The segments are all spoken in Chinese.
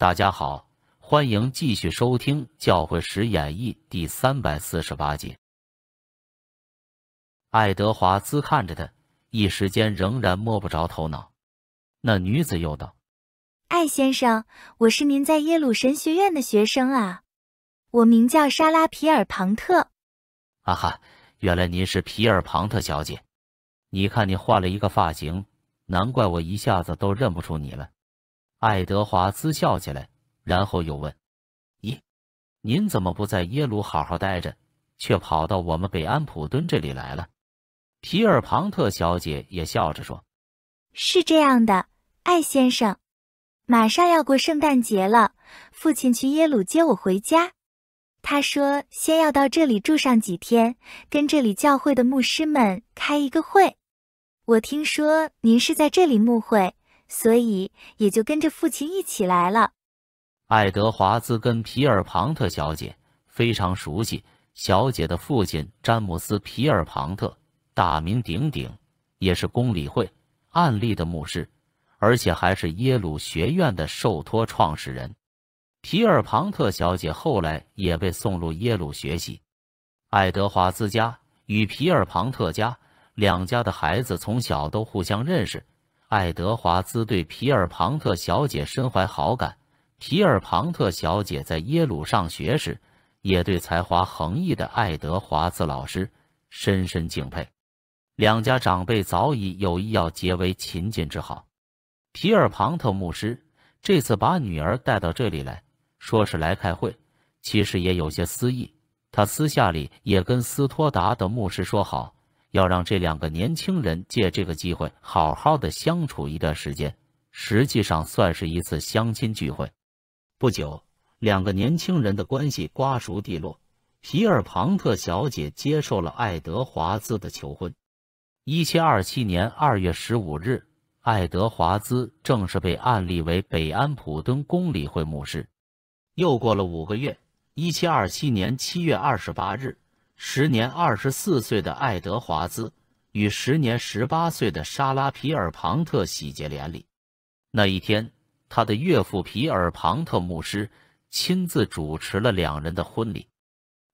大家好，欢迎继续收听《教会史演义》第三百四十八集。爱德华兹看着他，一时间仍然摸不着头脑。那女子又道：“艾先生，我是您在耶鲁神学院的学生啊，我名叫莎拉·皮尔庞特。”“啊哈，原来您是皮尔庞特小姐。你看你换了一个发型，难怪我一下子都认不出你了。”爱德华兹笑起来，然后又问：“咦，您怎么不在耶鲁好好待着，却跑到我们北安普敦这里来了？”皮尔庞特小姐也笑着说：“是这样的，艾先生，马上要过圣诞节了，父亲去耶鲁接我回家。他说先要到这里住上几天，跟这里教会的牧师们开一个会。我听说您是在这里牧会。”所以也就跟着父亲一起来了。爱德华兹跟皮尔庞特小姐非常熟悉，小姐的父亲詹姆斯·皮尔庞特大名鼎鼎，也是公理会案例的牧师，而且还是耶鲁学院的受托创始人。皮尔庞特小姐后来也被送入耶鲁学习。爱德华兹家与皮尔庞特家两家的孩子从小都互相认识。爱德华兹对皮尔庞特小姐身怀好感，皮尔庞特小姐在耶鲁上学时也对才华横溢的爱德华兹老师深深敬佩，两家长辈早已有意要结为亲晋之好。皮尔庞特牧师这次把女儿带到这里来说是来开会，其实也有些私意。他私下里也跟斯托达的牧师说好。要让这两个年轻人借这个机会好好的相处一段时间，实际上算是一次相亲聚会。不久，两个年轻人的关系瓜熟蒂落，皮尔庞特小姐接受了爱德华兹的求婚。1727年2月15日，爱德华兹正式被案例为北安普敦公理会牧师。又过了五个月，1727年7月28日。时年二十四岁的爱德华兹与时年十八岁的莎拉皮尔庞特喜结连理。那一天，他的岳父皮尔庞特牧师亲自主持了两人的婚礼，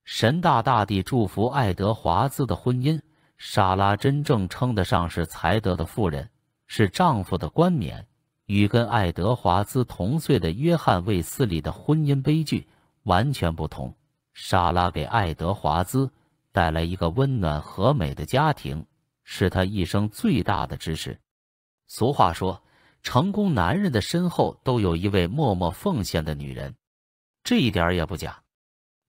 神大大地祝福爱德华兹的婚姻。莎拉真正称得上是才德的妇人，是丈夫的冠冕。与跟爱德华兹同岁的约翰卫斯理的婚姻悲剧完全不同。莎拉给爱德华兹带来一个温暖和美的家庭，是他一生最大的支持。俗话说，成功男人的身后都有一位默默奉献的女人，这一点儿也不假。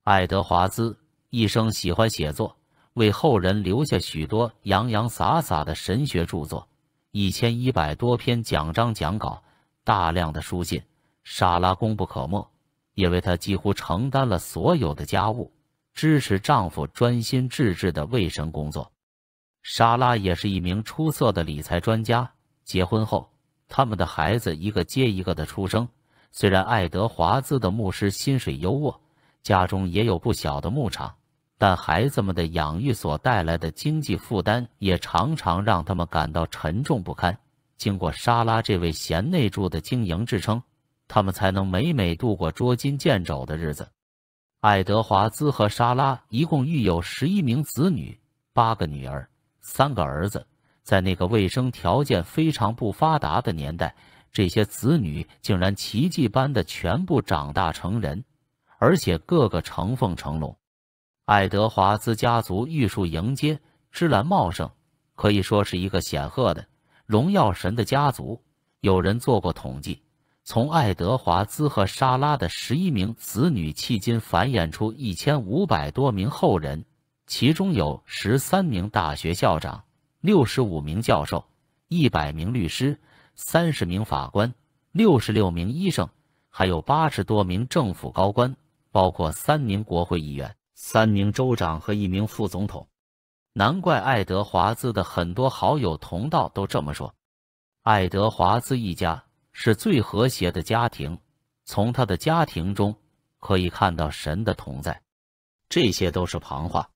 爱德华兹一生喜欢写作，为后人留下许多洋洋洒洒的神学著作、一千一百多篇讲章讲稿、大量的书信，莎拉功不可没。因为她几乎承担了所有的家务，支持丈夫专心致志的卫生工作。莎拉也是一名出色的理财专家。结婚后，他们的孩子一个接一个的出生。虽然爱德华兹的牧师薪水优渥，家中也有不小的牧场，但孩子们的养育所带来的经济负担也常常让他们感到沉重不堪。经过莎拉这位贤内助的经营支撑。他们才能每每度过捉襟见肘的日子。爱德华兹和莎拉一共育有十一名子女，八个女儿，三个儿子。在那个卫生条件非常不发达的年代，这些子女竟然奇迹般的全部长大成人，而且个个成凤成龙。爱德华兹家族玉树迎接，枝兰茂盛，可以说是一个显赫的荣耀神的家族。有人做过统计。从爱德华兹和莎拉的十一名子女，迄今繁衍出一千五百多名后人，其中有十三名大学校长、六十五名教授、一百名律师、三十名法官、六十六名医生，还有八十多名政府高官，包括三名国会议员、三名州长和一名副总统。难怪爱德华兹的很多好友同道都这么说：爱德华兹一家。是最和谐的家庭，从他的家庭中可以看到神的同在，这些都是旁话。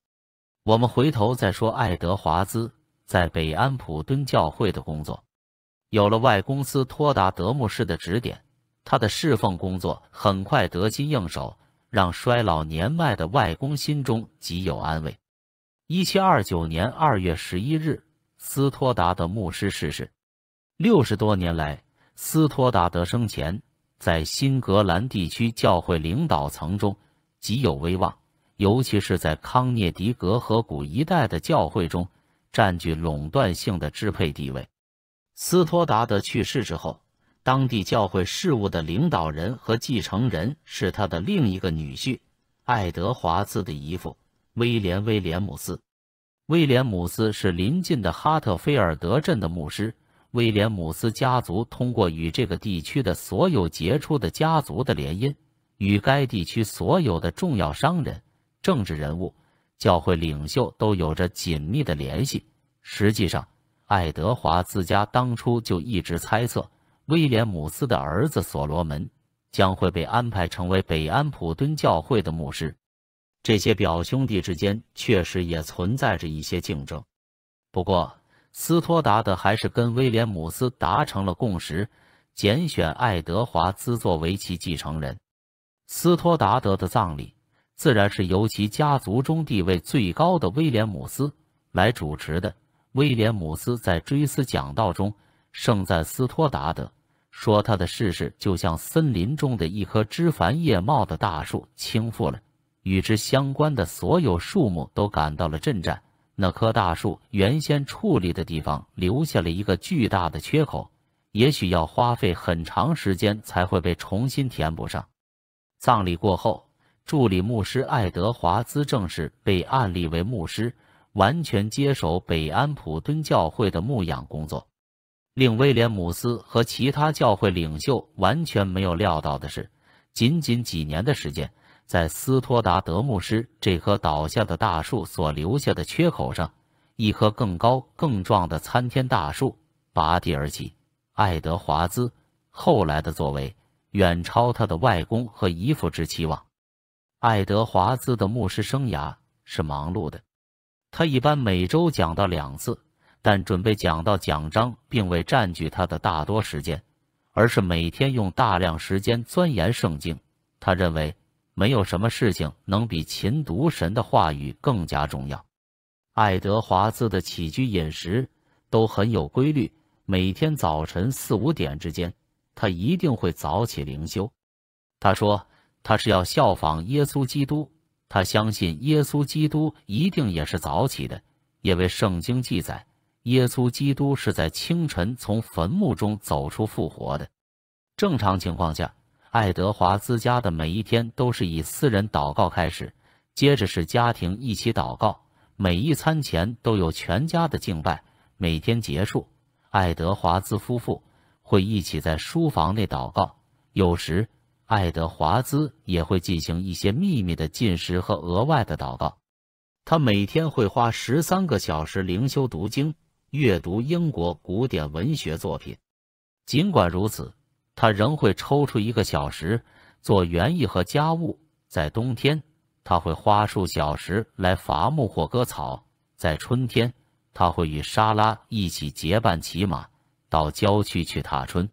我们回头再说爱德华兹在北安普敦教会的工作。有了外公斯托达德牧师的指点，他的侍奉工作很快得心应手，让衰老年迈的外公心中极有安慰。一七二九年二月十一日，斯托达德牧师逝世。六十多年来。斯托达德生前在新格兰地区教会领导层中极有威望，尤其是在康涅狄格河谷一带的教会中占据垄断性的支配地位。斯托达德去世之后，当地教会事务的领导人和继承人是他的另一个女婿爱德华兹的姨父威廉·威廉姆斯。威廉姆斯是邻近的哈特菲尔德镇的牧师。威廉姆斯家族通过与这个地区的所有杰出的家族的联姻，与该地区所有的重要商人、政治人物、教会领袖都有着紧密的联系。实际上，爱德华自家当初就一直猜测，威廉姆斯的儿子所罗门将会被安排成为北安普敦教会的牧师。这些表兄弟之间确实也存在着一些竞争，不过。斯托达德还是跟威廉姆斯达成了共识，拣选爱德华兹作为其继承人。斯托达德的葬礼自然是由其家族中地位最高的威廉姆斯来主持的。威廉姆斯在追思讲道中盛赞斯托达德，说他的逝世就像森林中的一棵枝繁叶茂的大树倾覆了，与之相关的所有树木都感到了震颤。那棵大树原先矗立的地方留下了一个巨大的缺口，也许要花费很长时间才会被重新填补上。葬礼过后，助理牧师爱德华兹正式被案例为牧师，完全接手北安普敦教会的牧养工作。令威廉姆斯和其他教会领袖完全没有料到的是，仅仅几年的时间。在斯托达德牧师这棵倒下的大树所留下的缺口上，一棵更高、更壮的参天大树拔地而起。爱德华兹后来的作为远超他的外公和姨父之期望。爱德华兹的牧师生涯是忙碌的，他一般每周讲到两次，但准备讲到奖章并未占据他的大多时间，而是每天用大量时间钻研圣经。他认为。没有什么事情能比秦毒神的话语更加重要。爱德华兹的起居饮食都很有规律，每天早晨四五点之间，他一定会早起灵修。他说，他是要效仿耶稣基督，他相信耶稣基督一定也是早起的，因为圣经记载，耶稣基督是在清晨从坟墓中走出复活的。正常情况下。爱德华兹家的每一天都是以私人祷告开始，接着是家庭一起祷告。每一餐前都有全家的敬拜。每天结束，爱德华兹夫妇会一起在书房内祷告。有时，爱德华兹也会进行一些秘密的进食和额外的祷告。他每天会花十三个小时灵修读经，阅读英国古典文学作品。尽管如此，他仍会抽出一个小时做园艺和家务。在冬天，他会花数小时来伐木或割草；在春天，他会与莎拉一起结伴骑马到郊区去踏春。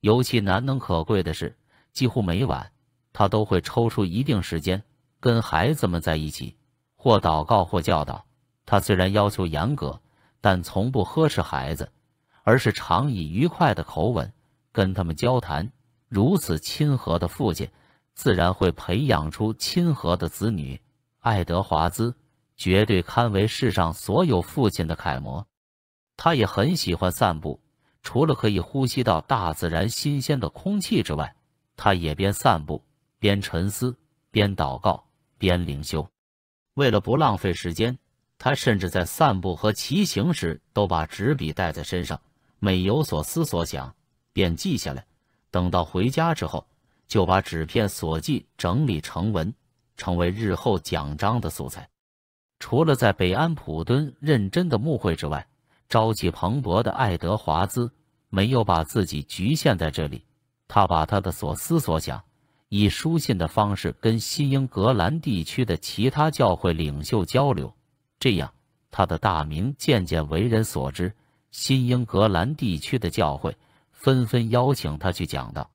尤其难能可贵的是，几乎每晚他都会抽出一定时间跟孩子们在一起，或祷告，或教导。他虽然要求严格，但从不呵斥孩子，而是常以愉快的口吻。跟他们交谈，如此亲和的父亲，自然会培养出亲和的子女。爱德华兹绝对堪为世上所有父亲的楷模。他也很喜欢散步，除了可以呼吸到大自然新鲜的空气之外，他也边散步边沉思，边祷告，边灵修。为了不浪费时间，他甚至在散步和骑行时都把纸笔带在身上，每有所思所想。便记下来，等到回家之后，就把纸片所记整理成文，成为日后讲章的素材。除了在北安普敦认真的募会之外，朝气蓬勃的爱德华兹没有把自己局限在这里。他把他的所思所想以书信的方式跟新英格兰地区的其他教会领袖交流，这样他的大名渐渐为人所知。新英格兰地区的教会。纷纷邀请他去讲道。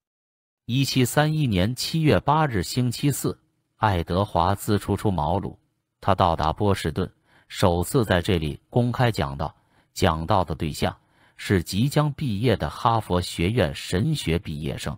1731年7月8日星期四，爱德华兹初出茅庐，他到达波士顿，首次在这里公开讲道。讲道的对象是即将毕业的哈佛学院神学毕业生。